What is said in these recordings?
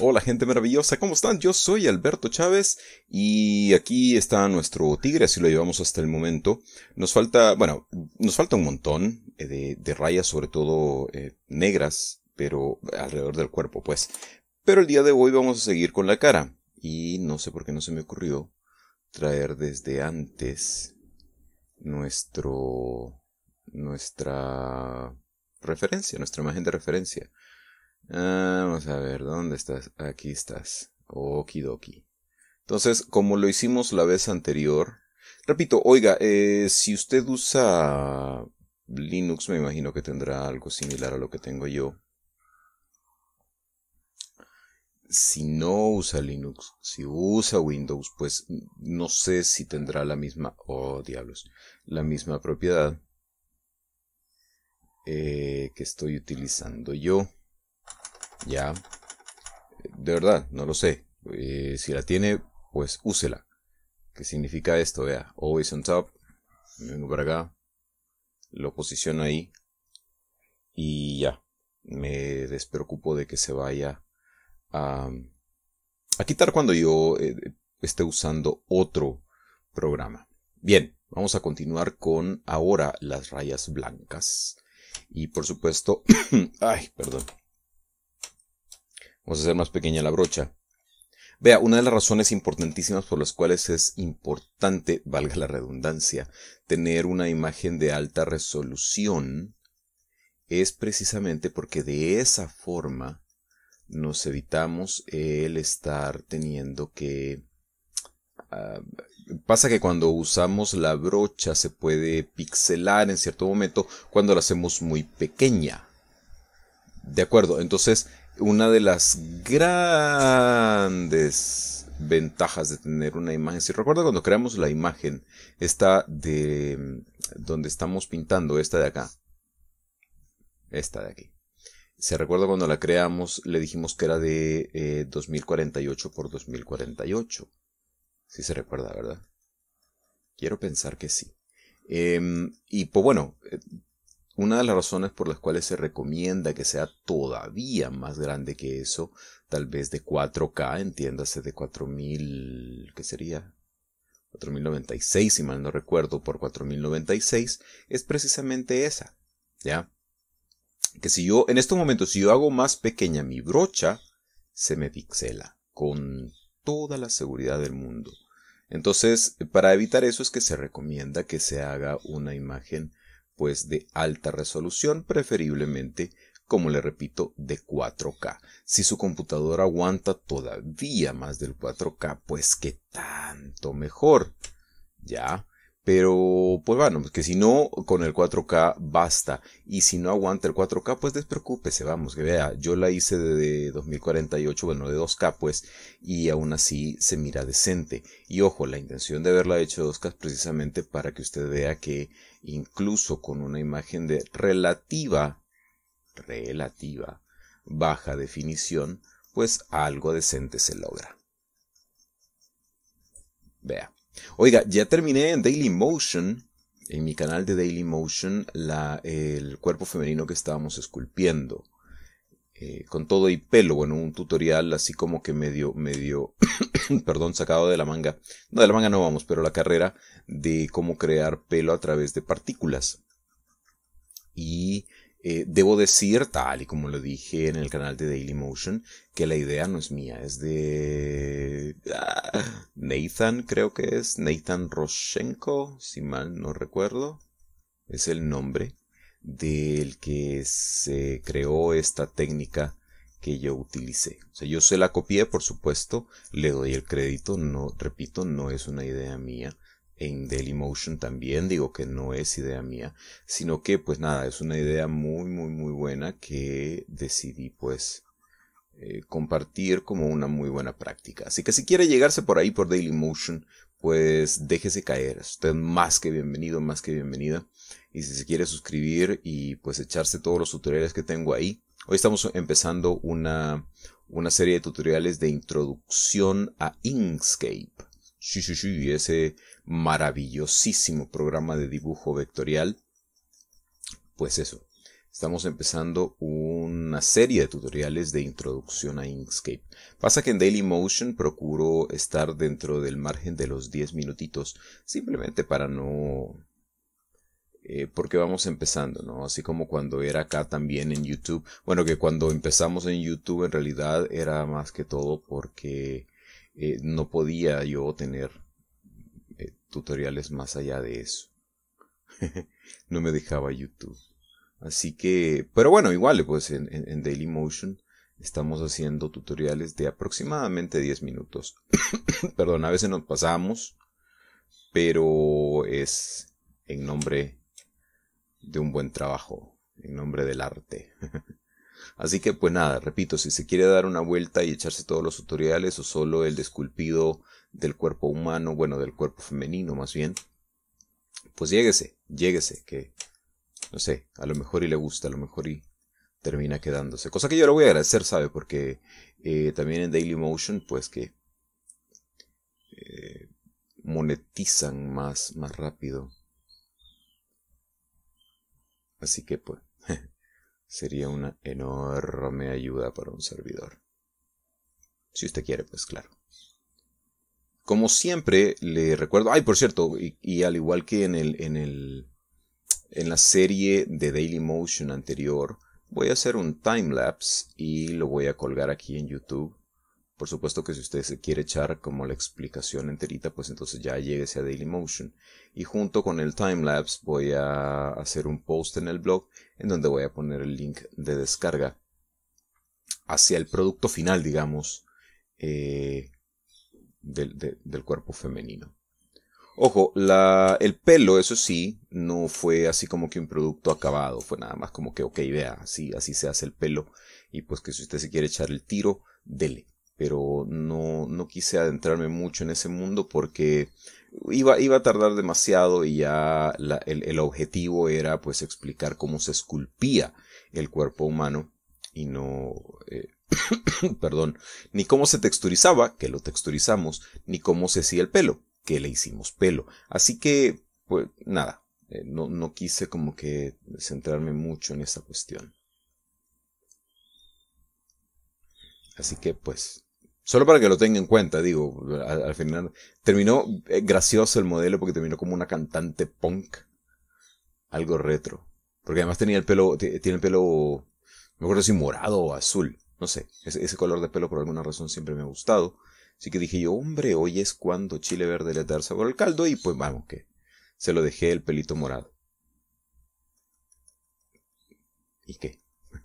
Hola gente maravillosa, ¿cómo están? Yo soy Alberto Chávez y aquí está nuestro tigre, así lo llevamos hasta el momento. Nos falta, bueno, nos falta un montón eh, de, rayas, sobre todo eh, negras, pero alrededor del cuerpo, pues. Pero el día de hoy vamos a seguir con la cara. Y no sé por qué no se me ocurrió traer desde antes nuestro... nuestra referencia, nuestra imagen de referencia. Ah, vamos a ver, ¿dónde estás? Aquí estás. Okidoki. Entonces, como lo hicimos la vez anterior, repito, oiga, eh, si usted usa Linux, me imagino que tendrá algo similar a lo que tengo yo. Si no usa Linux, si usa Windows, pues no sé si tendrá la misma, oh diablos, la misma propiedad eh, que estoy utilizando yo. Ya. De verdad, no lo sé. Eh, si la tiene, pues úsela. ¿Qué significa esto? Vea, always on top. Vengo para Lo posiciono ahí. Y ya. Me despreocupo de que se vaya a, quitar cuando yo eh, esté usando otro programa. Bien, vamos a continuar con ahora las rayas blancas. Y por supuesto, ay, perdón. Vamos a hacer más pequeña la brocha. Vea, una de las razones importantísimas por las cuales es importante, valga la redundancia, tener una imagen de alta resolución es precisamente porque de esa forma nos evitamos el estar teniendo que... Ah, pasa que cuando usamos la brocha se puede pixelar en cierto momento cuando la hacemos muy pequeña. De acuerdo, entonces una de las grandes ventajas de tener una imagen. Si recuerda cuando creamos la imagen, esta de mm, donde estamos pintando, esta de acá, esta de aquí. Se recuerda cuando la creamos, le dijimos que era de 2048 eh, por 2048. Si se recuerda, ¿verdad? Quiero pensar que sí. Em, y pues bueno, eh, una de las razones por las cuales se recomienda que sea todavía más grande que eso, tal vez de 4K, entiéndase de 4000, ¿qué sería? 4096, si mal no recuerdo, por 4096, es precisamente esa, ¿ya? Que si yo, en estos momentos, si yo hago más pequeña mi brocha, se me pixela, con toda la seguridad del mundo. Entonces, para evitar eso es que se recomienda que se haga una imagen pues de alta resolución, preferiblemente, como le repito, de 4K. Si su computadora aguanta todavía más del 4K, pues que tanto mejor. Ya, pero, pues bueno, que si no, con el 4K basta. Y si no aguanta el 4K, pues despreocúpese, vamos, que vea. Yo la hice de 2048, bueno, de 2K, pues, y aún así se mira decente. Y ojo, la intención de haberla hecho de 2K es precisamente para que usted vea que incluso con una imagen de relativa, relativa, baja definición, pues algo decente se logra. Vea. Oiga, ya terminé en Daily Motion, en mi canal de Daily Motion, la, el cuerpo femenino que estábamos esculpiendo. Eh, con todo y pelo, bueno, un tutorial así como que medio, medio, perdón, sacado de la manga. No, de la manga no vamos, pero la carrera de cómo crear pelo a través de partículas. Y eh, debo decir, tal y como lo dije en el canal de Daily Motion, que la idea no es mía, es de ah, Nathan, creo que es Nathan Roshenko, si mal no recuerdo, es el nombre del que se creó esta técnica que yo utilicé. O sea, yo se la copié, por supuesto, le doy el crédito, no, repito, no es una idea mía, en Dailymotion también, digo que no es idea mía, sino que pues nada, es una idea muy muy muy buena que decidí pues eh, compartir como una muy buena práctica. Así que si quiere llegarse por ahí por Dailymotion, pues déjese caer, usted más que bienvenido, más que bienvenida. Y si se quiere suscribir y pues echarse todos los tutoriales que tengo ahí. Hoy estamos empezando una, una serie de tutoriales de introducción a Inkscape sí, ese maravillosísimo programa de dibujo vectorial. Pues eso, estamos empezando una serie de tutoriales de introducción a Inkscape. Pasa que en Daily Motion procuro estar dentro del margen de los 10 minutitos, simplemente para no... Eh, porque vamos empezando, ¿no? Así como cuando era acá también en YouTube. Bueno, que cuando empezamos en YouTube en realidad era más que todo porque eh, no podía yo tener eh, tutoriales más allá de eso. no me dejaba YouTube. Así que, pero bueno, igual, pues en, en Dailymotion estamos haciendo tutoriales de aproximadamente 10 minutos. Perdón, a veces nos pasamos, pero es en nombre de un buen trabajo, en nombre del arte. Así que pues nada, repito, si se quiere dar una vuelta y echarse todos los tutoriales o solo el desculpido del cuerpo humano, bueno, del cuerpo femenino más bien, pues lléguese, lléguese, que no sé, a lo mejor y le gusta, a lo mejor y termina quedándose. Cosa que yo le voy a agradecer, ¿sabe? Porque eh, también en Daily Motion, pues que eh, monetizan más, más rápido. Así que pues sería una enorme ayuda para un servidor. Si usted quiere, pues claro. Como siempre, le recuerdo. Ay, por cierto, y, al igual que en el, en el. en la serie de Daily Motion anterior, voy a hacer un time lapse y lo voy a colgar aquí en YouTube. Por supuesto que si usted se quiere echar como la explicación enterita, pues entonces ya lleguese a Motion Y junto con el time lapse voy a hacer un post en el blog en donde voy a poner el link de descarga hacia el producto final, digamos, eh, del, del, cuerpo femenino. Ojo, la, el pelo, eso sí, no fue así como que un producto acabado, fue nada más como que, ok, vea, así, así se hace el pelo, y pues que si usted se quiere echar el tiro, dele. Pero no, no quise adentrarme mucho en ese mundo porque iba, a tardar demasiado y ya el, objetivo era pues explicar cómo se esculpía el cuerpo humano y no, eh, perdón, ni cómo se texturizaba, que lo texturizamos, ni cómo se hacía el pelo, que le hicimos pelo. Así que, pues nada, eh, no, no quise como que centrarme mucho en esta cuestión. Así que pues Solo para que lo tenga en cuenta, digo, al, final. Terminó eh, gracioso el modelo porque terminó como una cantante punk. Algo retro. Porque además tenía el pelo, tiene el pelo, me acuerdo si morado o azul. No sé, ese, color de pelo por alguna razón siempre me ha gustado. Así que dije yo, hombre, hoy es cuando chile verde le da sabor al caldo y pues vamos que se lo dejé el pelito morado. ¿Y qué?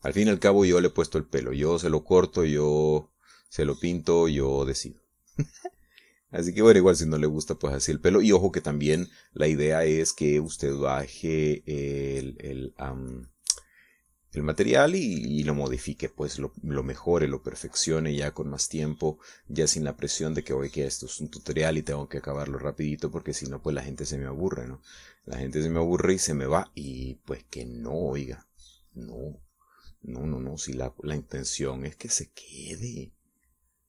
al fin y al cabo yo le he puesto el pelo, yo se lo corto, yo se lo pinto, yo decido. Así que bueno, igual si no le gusta, pues así el pelo. Y ojo que también la idea es que usted baje el, el, material y, lo modifique, pues lo, lo, mejore, lo perfeccione ya con más tiempo, ya sin la presión de que hoy que esto es un tutorial y tengo que acabarlo rapidito porque si no, pues la gente se me aburre, ¿no? La gente se me aburre y se me va y pues que no, oiga, no, no, no, no, si la intención es que se quede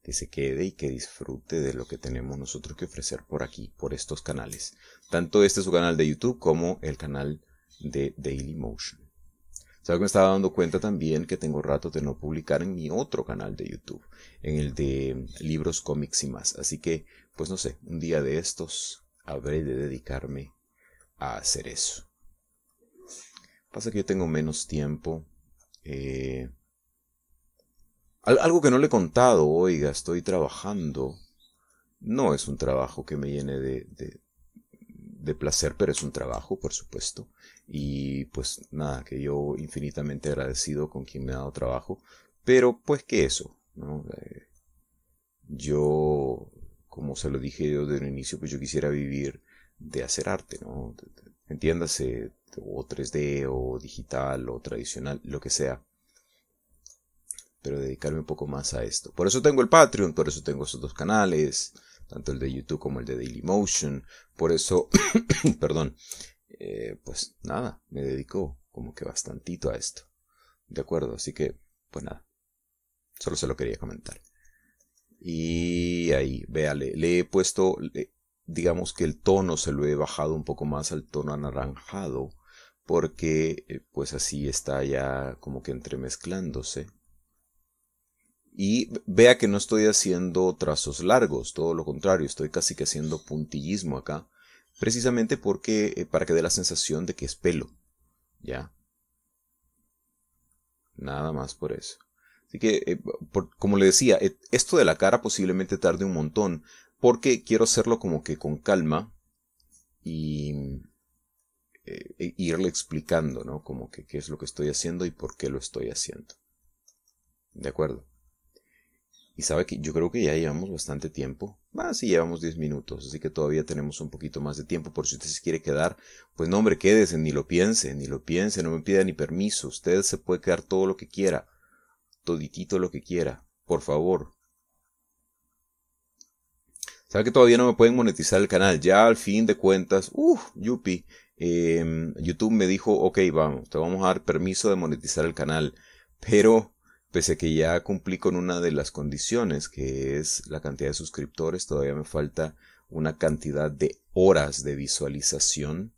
que se quede y que disfrute de lo que tenemos nosotros que ofrecer por aquí, por estos canales. Tanto este es su canal de YouTube como el canal de Daily Motion. ¿Sabes que me estaba dando cuenta también que tengo rato de no publicar en mi otro canal de YouTube, en el de libros, cómics y más. Así que, pues no sé, un día de estos habré de dedicarme a hacer eso. Pasa que yo tengo menos tiempo. Eh, algo que no le he contado, oiga, estoy trabajando. No es un trabajo que me llene de, placer, pero es un trabajo, por supuesto. Y pues nada, que yo infinitamente agradecido con quien me ha dado trabajo. Pero pues que eso, ¿no? Eh, yo, como se lo dije yo desde el inicio, pues yo quisiera vivir de hacer arte, ¿no? Entiéndase, o 3D, o digital, o tradicional, lo que sea pero dedicarme un poco más a esto. Por eso tengo el Patreon, por eso tengo esos dos canales, tanto el de YouTube como el de Daily Motion. Por eso, perdón, eh, pues nada, me dedico como que bastantito a esto. De acuerdo, así que, pues nada, solo se lo quería comentar. Y ahí, véale, le he puesto, digamos que el tono se lo he bajado un poco más al tono anaranjado, porque eh, pues así está ya como que entremezclándose y vea que no estoy haciendo trazos largos, todo lo contrario, estoy casi que haciendo puntillismo acá, precisamente porque eh, para que dé la sensación de que es pelo, ¿ya? Nada más por eso. Así que, eh, como le decía, eh, esto de la cara posiblemente tarde un montón, porque quiero hacerlo como que con calma y e irle explicando, ¿no? Como que qué es lo que estoy haciendo y por qué lo estoy haciendo. ¿De acuerdo? Y sabe que yo creo que ya llevamos bastante tiempo. Ah, sí, llevamos 10 minutos, así que todavía tenemos un poquito más de tiempo por si usted se quiere quedar. Pues no, hombre, quédese, ni lo piense, ni lo piense, no me pida ni permiso. Usted se puede quedar todo lo que quiera, toditito lo que quiera, por favor. Sabe que todavía no me pueden monetizar el canal, ya al fin de cuentas, uff, yupi, em, YouTube me dijo, ok, vamos, te vamos a dar permiso de monetizar el canal, pero Pese a que ya cumplí con una de las condiciones, que es la cantidad de suscriptores, todavía me falta una cantidad de horas de visualización.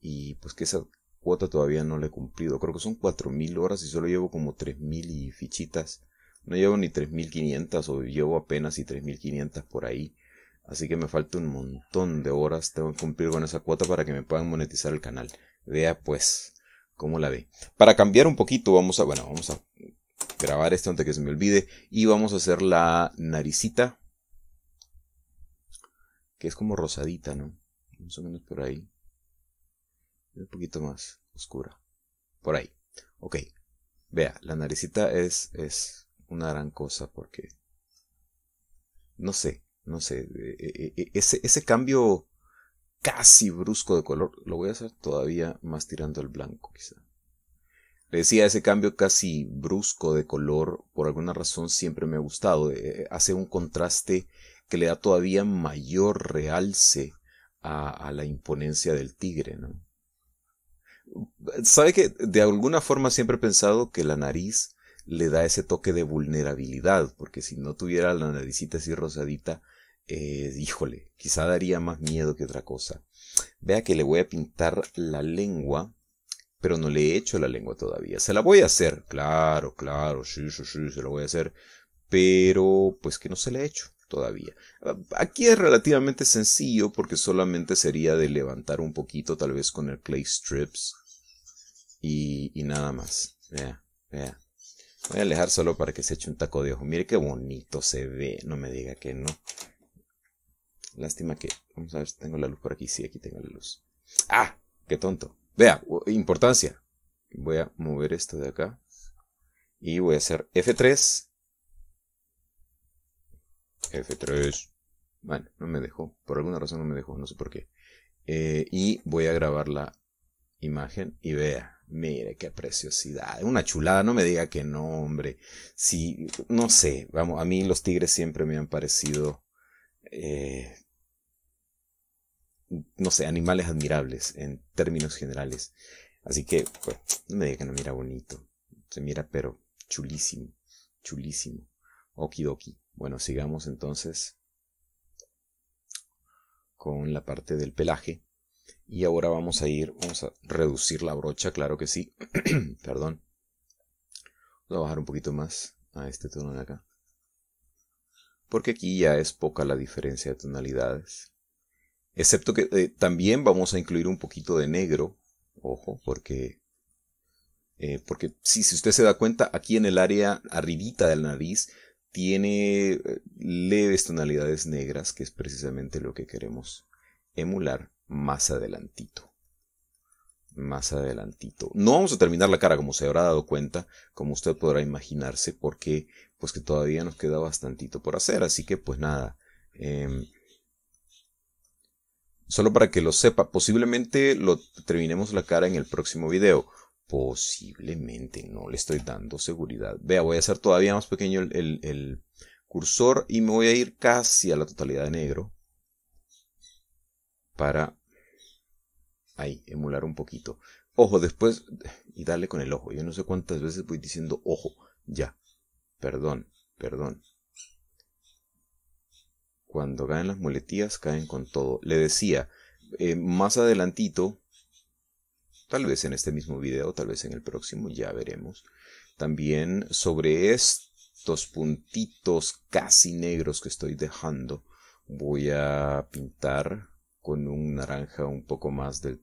Y pues que esa cuota todavía no la he cumplido. Creo que son 4.000 horas y solo llevo como 3.000 y fichitas. No llevo ni 3.500 o llevo apenas y 3.500 por ahí. Así que me falta un montón de horas. Tengo que cumplir con esa cuota para que me puedan monetizar el canal. Vea pues cómo la ve. Para cambiar un poquito, vamos a, bueno, vamos a grabar esto antes que se me olvide. Y vamos a hacer la naricita. Que es como rosadita, ¿no? Más o menos por ahí. Un poquito más oscura. Por ahí. Ok. Vea, la naricita es, es una gran cosa porque... No sé, no sé. E, e, e, ese, ese cambio casi brusco de color lo voy a hacer todavía más tirando el blanco quizá. Le decía, ese cambio casi brusco de color, por alguna razón siempre me ha gustado. Eh, hace un contraste que le da todavía mayor realce a, la imponencia del tigre, ¿no? Sabe que de alguna forma siempre he pensado que la nariz le da ese toque de vulnerabilidad, porque si no tuviera la naricita así rosadita, eh, híjole, quizá daría más miedo que otra cosa. Vea que le voy a pintar la lengua pero no le he hecho la lengua todavía. Se la voy a hacer, claro, claro, sí, sí, sí, se la voy a hacer, pero pues que no se la he hecho todavía. Aquí es relativamente sencillo porque solamente sería de levantar un poquito tal vez con el clay strips y, y nada más. Vea, vea. Voy a alejar solo para que se eche un taco de ojo. Mire qué bonito se ve, no me diga que no. Lástima que... Vamos a ver si tengo la luz por aquí. Sí, aquí tengo la luz. ¡Ah! ¡Qué tonto! Vea, importancia. Voy a mover esto de acá. Y voy a hacer F3. F3. Bueno, no me dejó. Por alguna razón no me dejó, no sé por qué. Eh, y voy a grabar la imagen y vea. Mire qué preciosidad. Una chulada, no me diga que no, hombre. Si, no sé, vamos, a mí los tigres siempre me han parecido eh, no sé, animales admirables en términos generales. Así que, pues, no me diga que no mira bonito. Se mira, pero chulísimo, chulísimo. Okidoki. Bueno, sigamos entonces con la parte del pelaje. Y ahora vamos a ir, vamos a reducir la brocha, claro que sí. Perdón. Voy a bajar un poquito más a este tono de acá. Porque aquí ya es poca la diferencia de tonalidades. Excepto que eh, también vamos a incluir un poquito de negro, ojo, porque... Eh, porque sí, si usted se da cuenta, aquí en el área arribita del nariz tiene eh, leves tonalidades negras, que es precisamente lo que queremos emular más adelantito. Más adelantito. No vamos a terminar la cara como se habrá dado cuenta, como usted podrá imaginarse, porque pues que todavía nos queda bastantito por hacer. Así que pues nada, em, Solo para que lo sepa, posiblemente lo terminemos la cara en el próximo video. Posiblemente, no le estoy dando seguridad. Vea, voy a hacer todavía más pequeño el, cursor y me voy a ir casi a la totalidad de negro para ahí emular un poquito. Ojo, después y darle con el ojo. Yo no sé cuántas veces voy diciendo ojo, ya. Perdón, perdón. Cuando caen las muletillas caen con todo. Le decía, eh, más adelantito, tal vez en este mismo video, tal vez en el próximo, ya veremos, también sobre estos puntitos casi negros que estoy dejando, voy a pintar con un naranja un poco más del,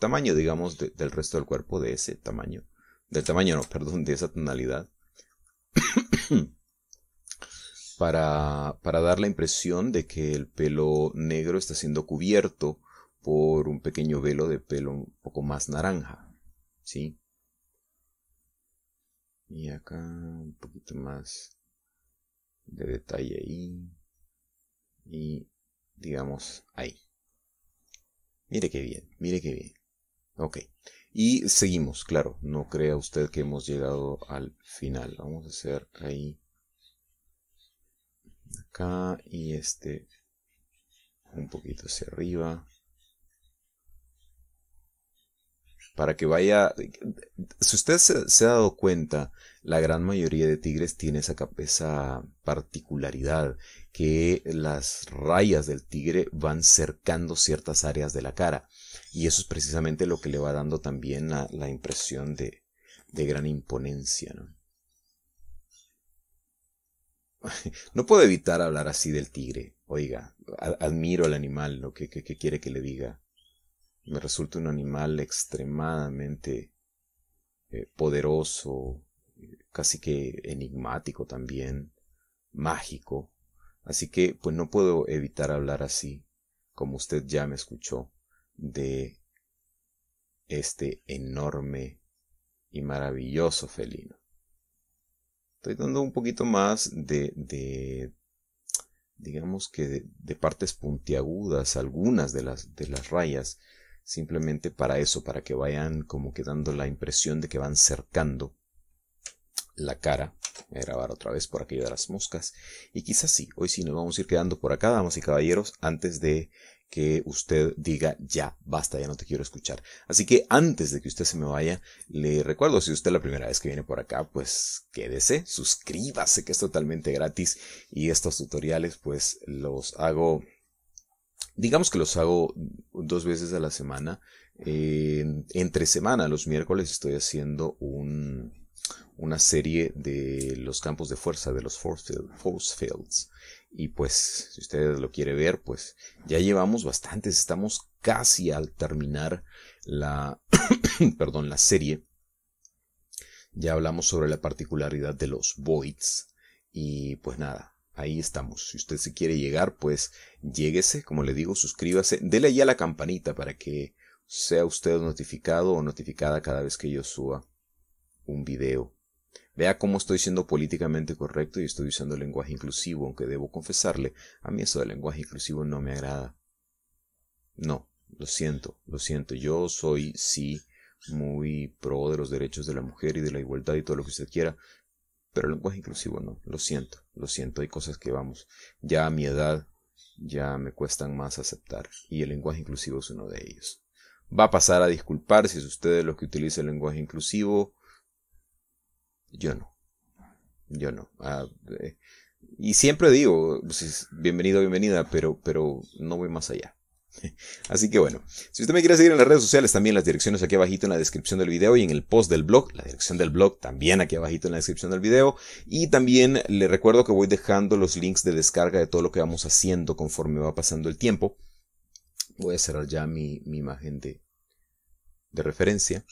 tamaño, digamos, del resto del cuerpo, de ese tamaño. Del tamaño, no, perdón, de esa tonalidad para, para dar la impresión de que el pelo negro está siendo cubierto por un pequeño velo de pelo un poco más naranja. ¿Sí? Y acá un poquito más de detalle ahí. Y digamos ahí. Mire qué bien, mire qué bien. Ok. Y seguimos, claro. No crea usted que hemos llegado al final. Vamos a hacer ahí acá y este un poquito hacia arriba. Para que vaya... Si usted se, ha dado cuenta, la gran mayoría de tigres tiene esa, particularidad, que las rayas del tigre van cercando ciertas áreas de la cara. Y eso es precisamente lo que le va dando también la, la impresión de, de gran imponencia. ¿no? no puedo evitar hablar así del tigre. Oiga, admiro al animal, lo que, quiere que le diga. Me resulta un animal extremadamente eh, poderoso, casi que enigmático también, mágico. Así que, pues no puedo evitar hablar así, como usted ya me escuchó, de este enorme y maravilloso felino. Estoy dando un poquito más de, de digamos que de, partes puntiagudas, algunas de las, de las rayas, simplemente para eso, para que vayan como que dando la impresión de que van cercando la cara. Voy a grabar otra vez por aquello de las moscas. Y quizás sí, hoy sí nos vamos a ir quedando por acá, damas y caballeros, antes de que usted diga ya, basta, ya no te quiero escuchar. Así que antes de que usted se me vaya, le recuerdo, si usted la primera vez que viene por acá, pues quédese, suscríbase, que es totalmente gratis y estos tutoriales pues los hago, digamos que los hago dos veces a la semana. entre semana, los miércoles, estoy haciendo una serie de los campos de fuerza, de los force fields. Y pues, si ustedes lo quiere ver, pues ya llevamos bastantes, estamos casi al terminar la, perdón, la serie. Ya hablamos sobre la particularidad de los voids. Y pues nada, ahí estamos. Si usted se quiere llegar, pues lléguese, como le digo, suscríbase, dele ya a la campanita para que sea usted notificado o notificada cada vez que yo suba un video Vea cómo estoy siendo políticamente correcto y estoy usando el lenguaje inclusivo, aunque debo confesarle, a mí eso del lenguaje inclusivo no me agrada. No, lo siento, lo siento. Yo soy, sí, muy pro de los derechos de la mujer y de la igualdad y todo lo que usted quiera, pero el lenguaje inclusivo no, lo siento, lo siento, hay cosas que vamos, ya a mi edad ya me cuestan más aceptar y el lenguaje inclusivo es uno de ellos. Va a pasar a disculpar si es usted lo que utiliza el lenguaje inclusivo, yo no. Yo no. Ah, eh, y siempre digo, pues, bienvenido, bienvenida, pero, pero no voy más allá. Así que bueno, si usted me quiere seguir en las redes sociales, también las direcciones aquí abajito en la descripción del video y en el post del blog, la dirección del blog también aquí abajito en la descripción del video. Y también le recuerdo que voy dejando los links de descarga de todo lo que vamos haciendo conforme va pasando el tiempo. Voy a cerrar ya mi, mi imagen de referencia.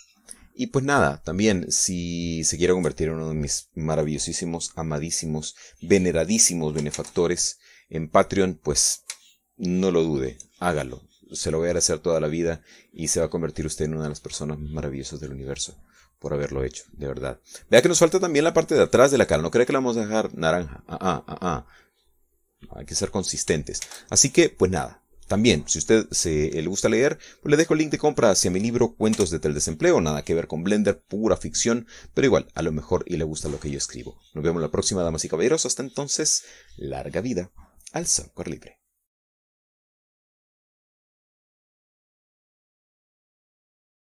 Y pues nada, también si se quiere convertir en uno de mis maravillosísimos, amadísimos, veneradísimos benefactores en Patreon, pues no lo dude, hágalo. Se lo voy a agradecer toda la vida y se va a convertir usted en una de las personas más maravillosas del universo por haberlo hecho, de verdad. Vea que nos falta también la parte de atrás de la cara, no cree que la vamos a dejar naranja. Ah, ah, ah, ah, Hay que ser consistentes. Así que, pues nada, también, si usted se, eh, le gusta leer, pues le dejo el link de compra hacia mi libro Cuentos de Tel desempleo, nada que ver con Blender, pura ficción, pero igual, a lo mejor y le gusta lo que yo escribo. Nos vemos la próxima, damas y caballeros. Hasta entonces, larga vida al software libre.